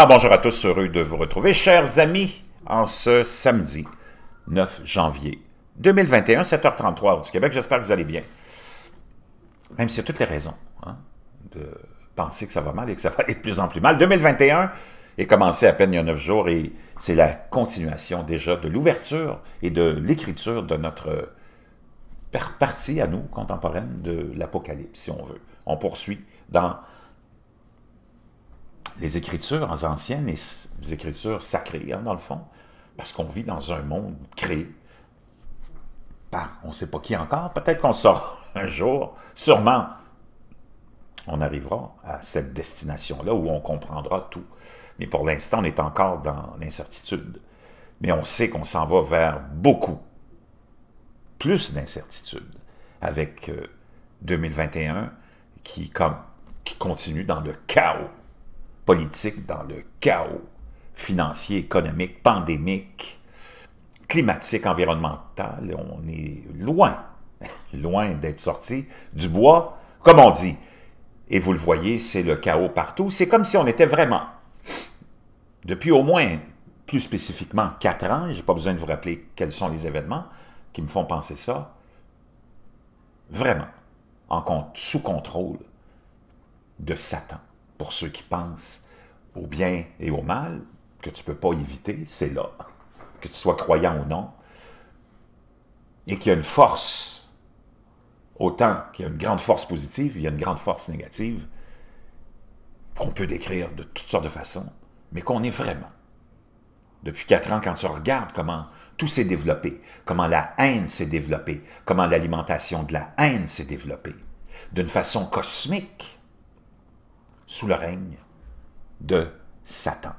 Ah, bonjour à tous, heureux de vous retrouver, chers amis, en ce samedi 9 janvier 2021, 7h33 au Québec. J'espère que vous allez bien. Même si y a toutes les raisons hein, de penser que ça va mal et que ça va être de plus en plus mal. 2021 est commencé à peine il y a neuf jours et c'est la continuation déjà de l'ouverture et de l'écriture de notre partie à nous, contemporaine, de l'Apocalypse, si on veut. On poursuit dans les écritures anciennes et les écritures sacrées, hein, dans le fond, parce qu'on vit dans un monde créé par on ne sait pas qui encore, peut-être qu'on saura un jour, sûrement, on arrivera à cette destination-là où on comprendra tout. Mais pour l'instant, on est encore dans l'incertitude. Mais on sait qu'on s'en va vers beaucoup plus d'incertitude avec 2021 euh, qui, comme, qui continue dans le chaos politique dans le chaos financier, économique, pandémique, climatique, environnemental. On est loin, loin d'être sorti du bois, comme on dit. Et vous le voyez, c'est le chaos partout. C'est comme si on était vraiment, depuis au moins, plus spécifiquement, quatre ans, je n'ai pas besoin de vous rappeler quels sont les événements qui me font penser ça, vraiment en compte, sous contrôle de Satan pour ceux qui pensent au bien et au mal, que tu ne peux pas éviter, c'est là. Que tu sois croyant ou non. Et qu'il y a une force, autant qu'il y a une grande force positive, il y a une grande force négative, qu'on peut décrire de toutes sortes de façons, mais qu'on est vraiment. Depuis quatre ans, quand tu regardes comment tout s'est développé, comment la haine s'est développée, comment l'alimentation de la haine s'est développée, d'une façon cosmique, sous le règne de Satan.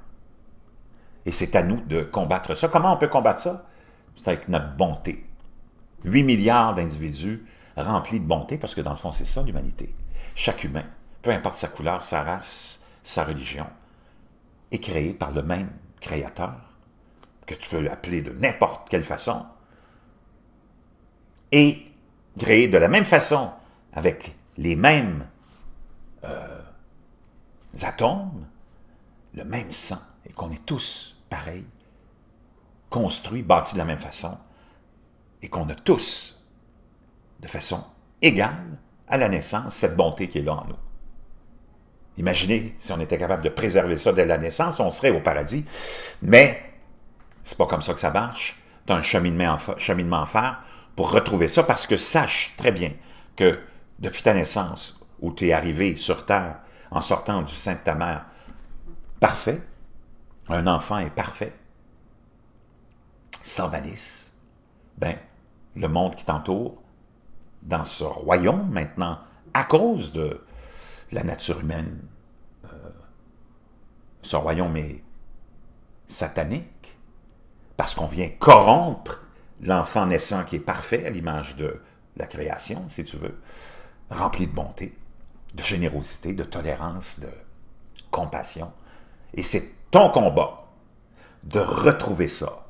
Et c'est à nous de combattre ça. Comment on peut combattre ça? C'est avec notre bonté. 8 milliards d'individus remplis de bonté, parce que dans le fond, c'est ça l'humanité. Chaque humain, peu importe sa couleur, sa race, sa religion, est créé par le même créateur, que tu peux l'appeler de n'importe quelle façon, et créé de la même façon, avec les mêmes euh, atomes, le même sang, et qu'on est tous pareils, construits, bâtis de la même façon, et qu'on a tous, de façon égale, à la naissance, cette bonté qui est là en nous. Imaginez si on était capable de préserver ça dès la naissance, on serait au paradis, mais c'est pas comme ça que ça marche. Tu as un cheminement en, cheminement faire pour retrouver ça, parce que sache très bien que depuis ta naissance, où tu es arrivé sur Terre en sortant du sein de ta mère. Parfait. Un enfant est parfait. Sans malice. Ben, le monde qui t'entoure, dans ce royaume maintenant, à cause de la nature humaine, euh, ce royaume est satanique, parce qu'on vient corrompre l'enfant naissant qui est parfait à l'image de la création, si tu veux, rempli de bonté de générosité, de tolérance, de compassion. Et c'est ton combat de retrouver ça.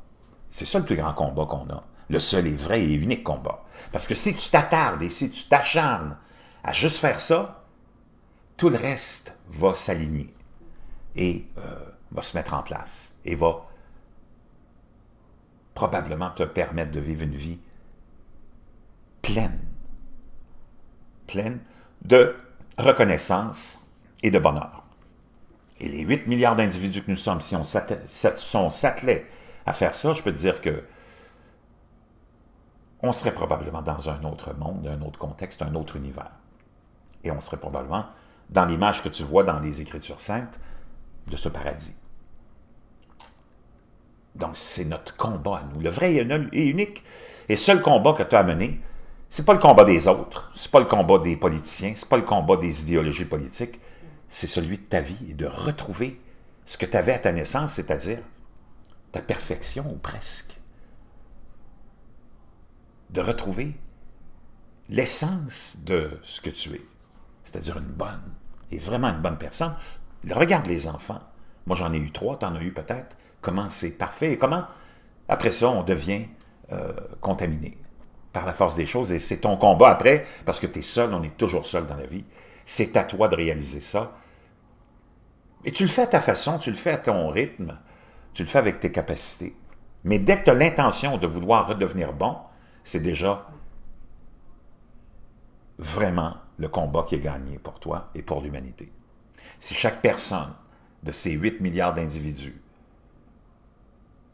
C'est ça le plus grand combat qu'on a. Le seul et vrai et unique combat. Parce que si tu t'attardes et si tu t'acharnes à juste faire ça, tout le reste va s'aligner et euh, va se mettre en place et va probablement te permettre de vivre une vie pleine. Pleine de reconnaissance et de bonheur. Et les 8 milliards d'individus que nous sommes, si on s'attelait à faire ça, je peux te dire que on serait probablement dans un autre monde, un autre contexte, un autre univers. Et on serait probablement dans l'image que tu vois dans les Écritures saintes de ce paradis. Donc c'est notre combat à nous, le vrai et unique et seul combat que tu as mené, c'est pas le combat des autres, c'est pas le combat des politiciens, c'est pas le combat des idéologies politiques, c'est celui de ta vie et de retrouver ce que tu avais à ta naissance, c'est-à-dire ta perfection ou presque. De retrouver l'essence de ce que tu es, c'est-à-dire une bonne et vraiment une bonne personne. Regarde les enfants. Moi, j'en ai eu trois, t'en as eu peut-être. Comment c'est parfait et comment, après ça, on devient euh, contaminé par la force des choses, et c'est ton combat après, parce que tu es seul, on est toujours seul dans la vie. C'est à toi de réaliser ça. Et tu le fais à ta façon, tu le fais à ton rythme, tu le fais avec tes capacités. Mais dès que tu as l'intention de vouloir redevenir bon, c'est déjà vraiment le combat qui est gagné pour toi et pour l'humanité. Si chaque personne de ces 8 milliards d'individus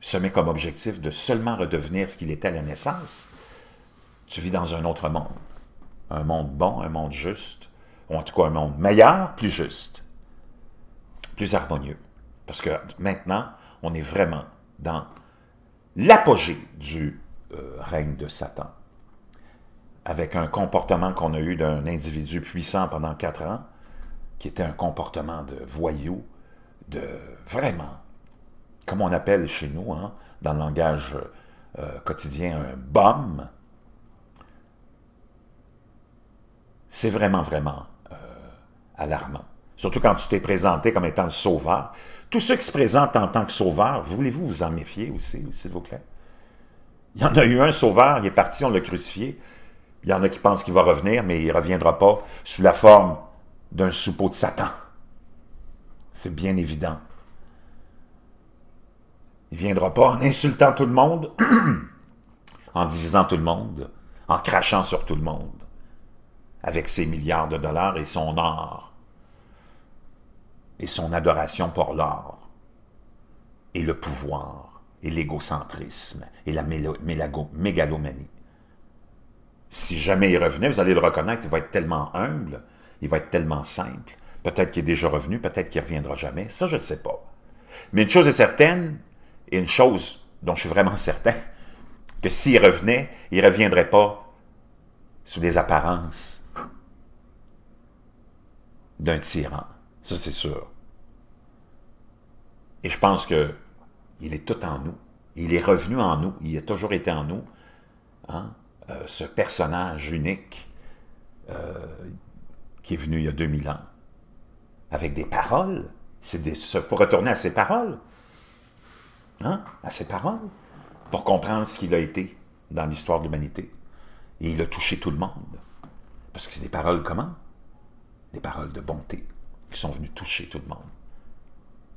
se met comme objectif de seulement redevenir ce qu'il était à la naissance, tu vis dans un autre monde. Un monde bon, un monde juste, ou en tout cas un monde meilleur, plus juste, plus harmonieux. Parce que maintenant, on est vraiment dans l'apogée du euh, règne de Satan. Avec un comportement qu'on a eu d'un individu puissant pendant quatre ans, qui était un comportement de voyou, de vraiment, comme on appelle chez nous, hein, dans le langage euh, quotidien, un bum, c'est vraiment, vraiment euh, alarmant. Surtout quand tu t'es présenté comme étant le sauveur. Tous ceux qui se présentent en tant que sauveur, voulez-vous vous en méfier aussi, s'il vous plaît? Il y en a eu un sauveur, il est parti, on l'a crucifié. Il y en a qui pensent qu'il va revenir, mais il ne reviendra pas sous la forme d'un soupeau de Satan. C'est bien évident. Il ne viendra pas en insultant tout le monde, en divisant tout le monde, en crachant sur tout le monde avec ses milliards de dollars et son or, et son adoration pour l'or, et le pouvoir, et l'égocentrisme, et la mégalomanie. Si jamais il revenait, vous allez le reconnaître, il va être tellement humble, il va être tellement simple. Peut-être qu'il est déjà revenu, peut-être qu'il ne reviendra jamais, ça je ne sais pas. Mais une chose est certaine, et une chose dont je suis vraiment certain, que s'il revenait, il ne reviendrait pas sous des apparences d'un tyran. Ça, c'est sûr. Et je pense que il est tout en nous. Il est revenu en nous. Il a toujours été en nous. Hein? Euh, ce personnage unique euh, qui est venu il y a 2000 ans. Avec des paroles. Il faut retourner à ses paroles. Hein? À ses paroles. Pour comprendre ce qu'il a été dans l'histoire de l'humanité. Et il a touché tout le monde. Parce que c'est des paroles comment? des paroles de bonté qui sont venues toucher tout le monde,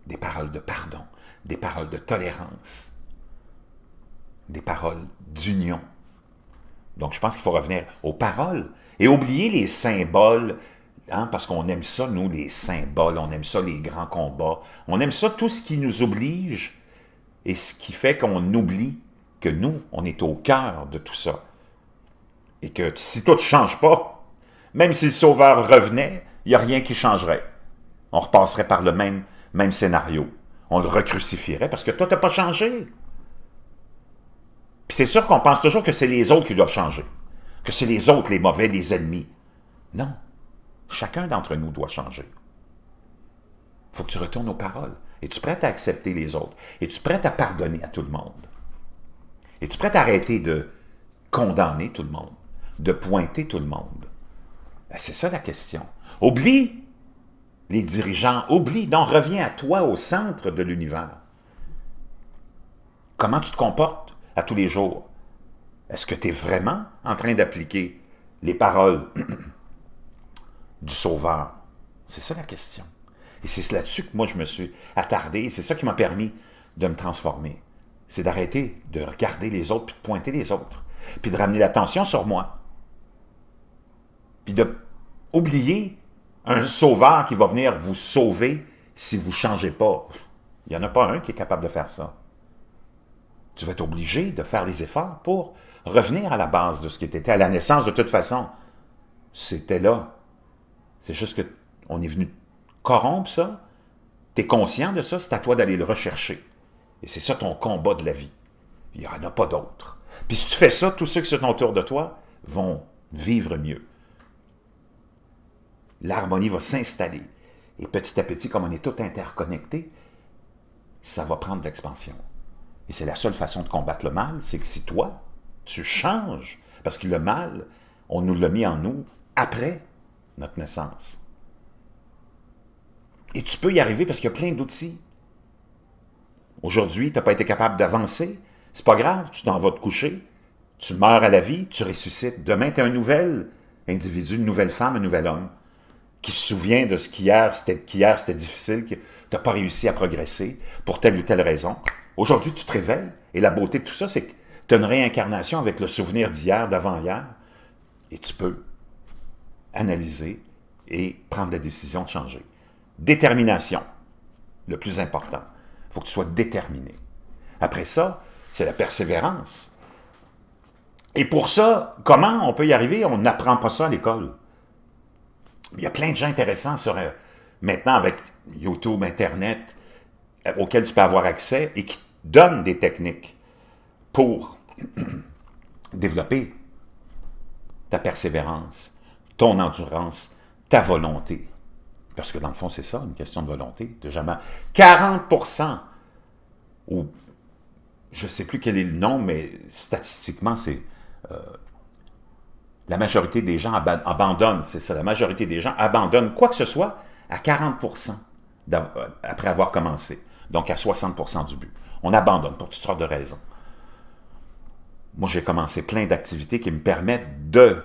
des paroles de pardon, des paroles de tolérance, des paroles d'union. Donc je pense qu'il faut revenir aux paroles et oublier les symboles, hein, parce qu'on aime ça, nous, les symboles, on aime ça, les grands combats, on aime ça, tout ce qui nous oblige et ce qui fait qu'on oublie que nous, on est au cœur de tout ça. Et que si tout ne change pas, même si le Sauveur revenait, il n'y a rien qui changerait. On repasserait par le même, même scénario. On le recrucifierait parce que toi, tu n'as pas changé. Puis c'est sûr qu'on pense toujours que c'est les autres qui doivent changer, que c'est les autres les mauvais, les ennemis. Non, chacun d'entre nous doit changer. faut que tu retournes aux paroles. Es-tu prêt à accepter les autres? Es-tu prêt à pardonner à tout le monde? Es-tu prêt à arrêter de condamner tout le monde, de pointer tout le monde? Ben, c'est ça la question. Oublie les dirigeants, oublie, donc reviens à toi, au centre de l'univers. Comment tu te comportes à tous les jours? Est-ce que tu es vraiment en train d'appliquer les paroles du Sauveur? C'est ça la question. Et c'est là-dessus que moi je me suis attardé, c'est ça qui m'a permis de me transformer. C'est d'arrêter de regarder les autres, puis de pointer les autres, puis de ramener l'attention sur moi, puis de oublier un sauveur qui va venir vous sauver si vous ne changez pas. Il n'y en a pas un qui est capable de faire ça. Tu vas être obligé de faire les efforts pour revenir à la base de ce qui était à la naissance de toute façon. C'était là. C'est juste qu'on est venu corrompre ça. Tu es conscient de ça, c'est à toi d'aller le rechercher. Et c'est ça ton combat de la vie. Il n'y en a pas d'autre. Puis si tu fais ça, tous ceux qui sont autour de toi vont vivre mieux l'harmonie va s'installer. Et petit à petit, comme on est tout interconnecté, ça va prendre l'expansion. Et c'est la seule façon de combattre le mal, c'est que si toi, tu changes, parce que le mal, on nous l'a mis en nous après notre naissance. Et tu peux y arriver parce qu'il y a plein d'outils. Aujourd'hui, tu n'as pas été capable d'avancer, c'est pas grave, tu t'en vas te coucher, tu meurs à la vie, tu ressuscites. Demain, tu es un nouvel individu, une nouvelle femme, un nouvel homme qui se souvient de ce qu'hier, c'était c'était difficile, que tu n'as pas réussi à progresser pour telle ou telle raison. Aujourd'hui, tu te réveilles. Et la beauté de tout ça, c'est que tu as une réincarnation avec le souvenir d'hier, d'avant-hier. Et tu peux analyser et prendre la décision de changer. Détermination, le plus important. Il faut que tu sois déterminé. Après ça, c'est la persévérance. Et pour ça, comment on peut y arriver? On n'apprend pas ça à l'école il y a plein de gens intéressants sur, euh, maintenant avec YouTube, Internet, euh, auxquels tu peux avoir accès et qui donnent des techniques pour développer ta persévérance, ton endurance, ta volonté. Parce que dans le fond, c'est ça, une question de volonté, de jamais. 40 ou je ne sais plus quel est le nom, mais statistiquement, c'est euh, la majorité des gens abandonnent, c'est ça, la majorité des gens abandonnent quoi que ce soit à 40 euh, après avoir commencé, donc à 60 du but. On abandonne pour toutes sortes de raisons. Moi, j'ai commencé plein d'activités qui me permettent de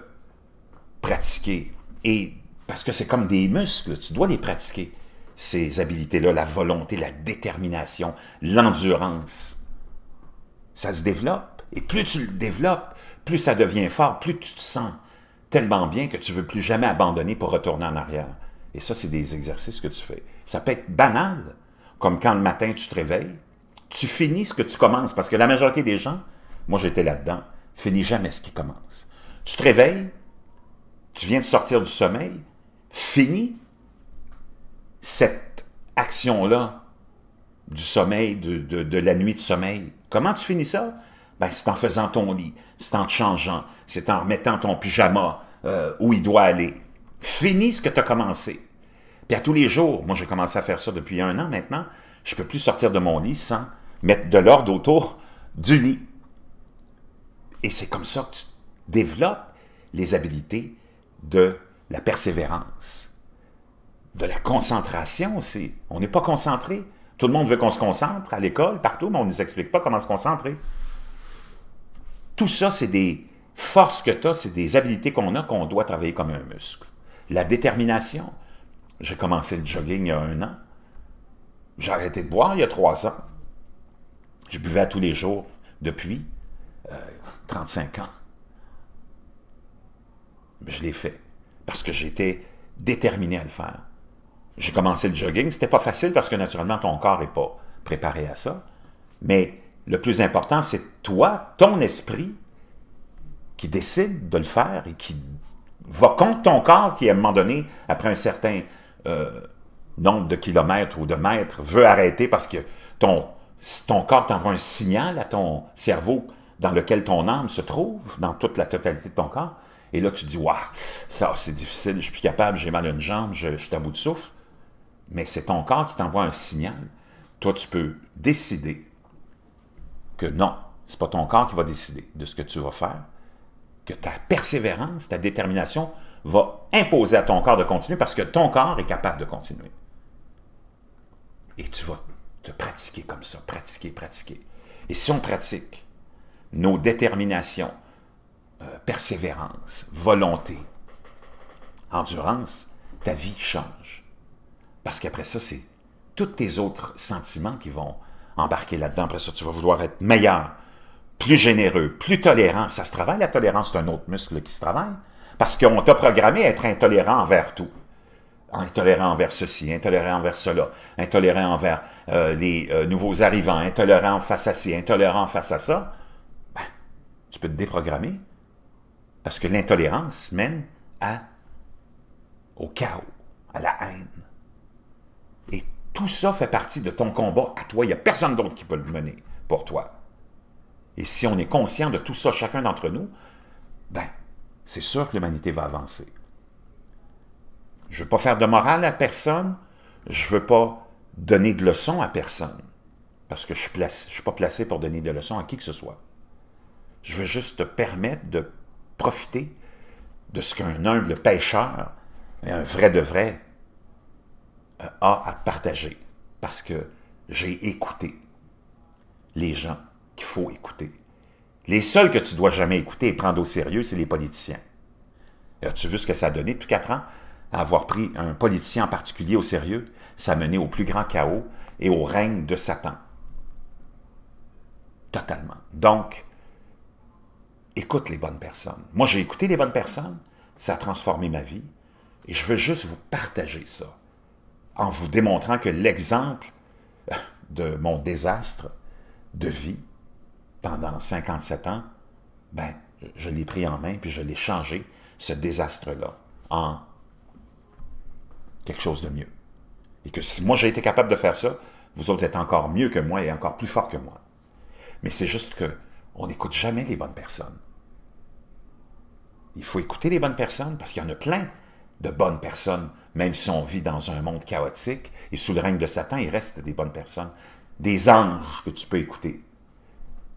pratiquer. Et parce que c'est comme des muscles, tu dois les pratiquer, ces habilités-là, la volonté, la détermination, l'endurance. Ça se développe. Et plus tu le développes, plus ça devient fort, plus tu te sens tellement bien que tu ne veux plus jamais abandonner pour retourner en arrière. Et ça, c'est des exercices que tu fais. Ça peut être banal, comme quand le matin tu te réveilles, tu finis ce que tu commences, parce que la majorité des gens, moi j'étais là-dedans, finis jamais ce qui commence. Tu te réveilles, tu viens de sortir du sommeil, finis cette action-là du sommeil, de, de la nuit de sommeil. Comment tu finis ça? Ben, c'est en faisant ton lit, c'est en te changeant, c'est en remettant ton pyjama euh, où il doit aller. Finis ce que tu as commencé. Puis à tous les jours, moi j'ai commencé à faire ça depuis un an maintenant, je ne peux plus sortir de mon lit sans mettre de l'ordre autour du lit. Et c'est comme ça que tu développes les habiletés de la persévérance, de la concentration aussi. On n'est pas concentré. Tout le monde veut qu'on se concentre à l'école, partout, mais on ne nous explique pas comment se concentrer. Tout ça, c'est des forces que tu as, c'est des habilités qu'on a qu'on doit travailler comme un muscle. La détermination. J'ai commencé le jogging il y a un an. J'ai arrêté de boire il y a trois ans. Je buvais à tous les jours depuis 35 euh, ans. Mais je l'ai fait parce que j'étais déterminé à le faire. J'ai commencé le jogging, c'était pas facile parce que naturellement ton corps n'est pas préparé à ça. Mais le plus important, c'est toi, ton esprit, qui décide de le faire et qui va contre ton corps qui, à un moment donné, après un certain euh, nombre de kilomètres ou de mètres, veut arrêter parce que ton, ton corps t'envoie un signal à ton cerveau dans lequel ton âme se trouve, dans toute la totalité de ton corps. Et là, tu dis, waouh, ça, c'est difficile, je suis plus capable, j'ai mal à une jambe, je suis à bout de souffle. Mais c'est ton corps qui t'envoie un signal. Toi, tu peux décider que non, c'est pas ton corps qui va décider de ce que tu vas faire, que ta persévérance, ta détermination va imposer à ton corps de continuer parce que ton corps est capable de continuer. Et tu vas te pratiquer comme ça, pratiquer, pratiquer. Et si on pratique nos déterminations, euh, persévérance, volonté, endurance, ta vie change. Parce qu'après ça, c'est tous tes autres sentiments qui vont embarquer là-dedans. Après ça, tu vas vouloir être meilleur, plus généreux, plus tolérant. Ça se travaille, la tolérance, c'est un autre muscle qui se travaille. Parce qu'on t'a programmé à être intolérant envers tout. Intolérant envers ceci, intolérant envers cela, intolérant envers euh, les euh, nouveaux arrivants, intolérant face à ci, intolérant face à ça. Ben, tu peux te déprogrammer. Parce que l'intolérance mène à, au chaos, à la haine, tout ça fait partie de ton combat à toi. Il n'y a personne d'autre qui peut le mener pour toi. Et si on est conscient de tout ça, chacun d'entre nous, ben, c'est sûr que l'humanité va avancer. Je ne veux pas faire de morale à personne. Je ne veux pas donner de leçons à personne. Parce que je ne suis pas placé pour donner de leçons à qui que ce soit. Je veux juste te permettre de profiter de ce qu'un humble pêcheur, un vrai de vrai, a à partager parce que j'ai écouté les gens qu'il faut écouter. Les seuls que tu dois jamais écouter et prendre au sérieux, c'est les politiciens. As-tu vu ce que ça a donné depuis quatre ans? avoir pris un politicien en particulier au sérieux, ça a mené au plus grand chaos et au règne de Satan. Totalement. Donc, écoute les bonnes personnes. Moi, j'ai écouté les bonnes personnes, ça a transformé ma vie, et je veux juste vous partager ça en vous démontrant que l'exemple de mon désastre de vie pendant 57 ans, ben, je l'ai pris en main, puis je l'ai changé, ce désastre-là, en quelque chose de mieux. Et que si moi j'ai été capable de faire ça, vous autres êtes encore mieux que moi et encore plus fort que moi. Mais c'est juste que on n'écoute jamais les bonnes personnes. Il faut écouter les bonnes personnes parce qu'il y en a plein de bonnes personnes, même si on vit dans un monde chaotique. Et sous le règne de Satan, il reste des bonnes personnes, des anges que tu peux écouter.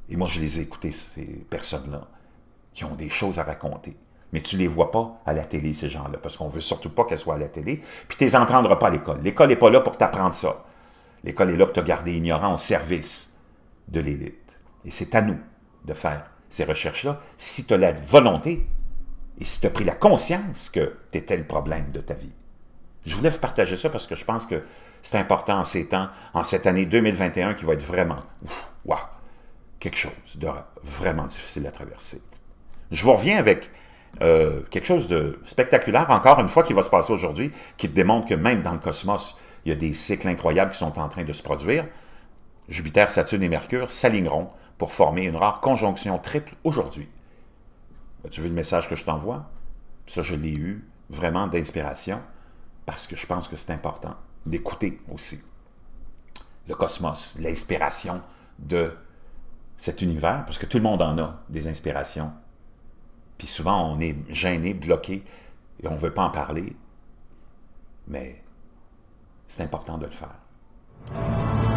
Et moi, je les ai écoutés, ces personnes-là, qui ont des choses à raconter. Mais tu ne les vois pas à la télé, ces gens-là, parce qu'on ne veut surtout pas qu'elles soient à la télé. Puis tu ne les entendras pas à l'école. L'école n'est pas là pour t'apprendre ça. L'école est là pour te garder ignorant au service de l'élite. Et c'est à nous de faire ces recherches-là, si tu as la volonté et si tu as pris la conscience que tu étais le problème de ta vie. Je voulais vous partager ça parce que je pense que c'est important en ces temps, en cette année 2021 qui va être vraiment, ouf, wow, quelque chose de vraiment difficile à traverser. Je vous reviens avec euh, quelque chose de spectaculaire, encore une fois, qui va se passer aujourd'hui, qui te démontre que même dans le cosmos, il y a des cycles incroyables qui sont en train de se produire. Jupiter, Saturne et Mercure s'aligneront pour former une rare conjonction triple aujourd'hui tu veux le message que je t'envoie? Ça, je l'ai eu vraiment d'inspiration parce que je pense que c'est important d'écouter aussi le cosmos, l'inspiration de cet univers, parce que tout le monde en a des inspirations. Puis souvent, on est gêné, bloqué, et on ne veut pas en parler. Mais c'est important de le faire.